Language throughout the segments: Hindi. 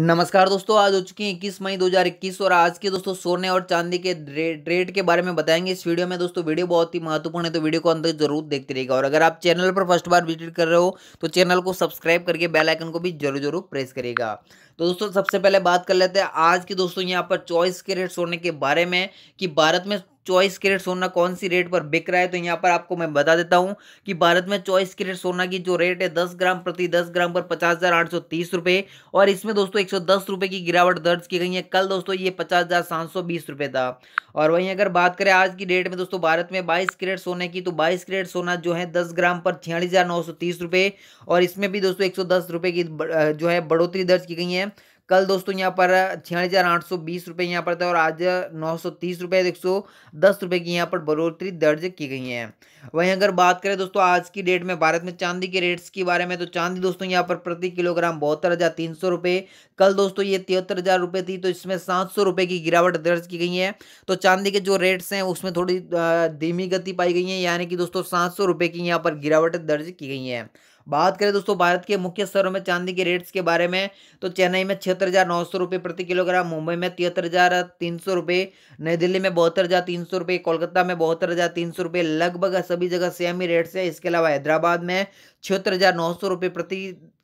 नमस्कार दोस्तों आज हो चुकी है इक्कीस मई 2021 और आज के दोस्तों सोने और चांदी के रेट रेट के बारे में बताएंगे इस वीडियो में दोस्तों वीडियो बहुत ही महत्वपूर्ण है तो वीडियो को अंदर जरूर देखते रहिएगा और अगर आप चैनल पर फर्स्ट बार विजिट कर रहे हो तो चैनल को सब्सक्राइब करके बेल आइकन को भी जरूर जरूर प्रेस करेगा तो दोस्तों सबसे पहले बात कर लेते हैं आज के दोस्तों यहाँ पर चॉइस के रेट सोने के बारे में कि भारत में चॉइस कैरेट सोना कौन सी रेट पर बिक रहा है तो यहाँ पर आपको मैं बता देता हूँ कि भारत में चॉइस कैरेट सोना की जो रेट है दस ग्राम प्रति दस ग्राम पर पचास रुपए और इसमें दोस्तों एक सौ की गिरावट दर्ज की गई है कल दोस्तों ये पचास रुपए था और वहीं अगर बात करें आज की डेट में दोस्तों भारत में बाईस कैरेट सोने की तो बाईस कैरेट सोना जो है दस ग्राम पर छियालीस हज़ार और इसमें भी दोस्तों एक सौ की जो है बढ़ोतरी दर्ज की गई है कल दोस्तों यहाँ पर छियालीस हज़ार आठ सौ बीस रुपये यहाँ पर था और आज नौ सौ तीस रुपये एक सौ दस रुपये की यहाँ पर बढ़ोतरी दर्ज की गई है वहीं अगर बात करें दोस्तों आज की डेट में भारत में चांदी के रेट्स के बारे में तो चांदी दोस्तों यहाँ पर प्रति किलोग्राम बहत्तर हज़ार तीन सौ रुपये कल दोस्तों ये तिहत्तर हज़ार रुपये थी तो इसमें सात सौ रुपये की गिरावट दर्ज की गई है तो चांदी के जो रेट्स हैं उसमें थोड़ी धीमी गति पाई गई है यानी कि दोस्तों सात सौ रुपये की यहाँ पर गिरावट दर्ज की गई है बात करें दोस्तों भारत के मुख्य शहरों में चांदी के रेट्स के बारे में तो चेन्नई में छिहत्तर हज़ार नौ सौ रुपये प्रति किलोग्राम मुंबई में तिहत्तर हज़ार तीन सौ रुपये नई दिल्ली में बहत्तर हज़ार तीन सौ रुपये कोलकाता में बहत्तर हज़ार तीन सौ रुपये लगभग सभी जगह सेम ही रेट्स है इसके अलावा हैदराबाद में छिहत्तर हज़ार नौ सौ रुपये प्रति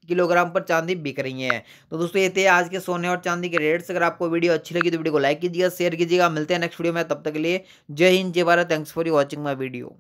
किलोग्राम पर चांदी बिक रही है तो दोस्तों ये थे आज के सोने और चांदी के रेट्स अगर आपको वीडियो अच्छी लगी तो वीडियो को लाइक कीजिएगा शेयर कीजिएगा मिलते हैं नेक्स्ट वीडियो में तब तक के लिए जय हिंद जय Bharat thanks for you watching my video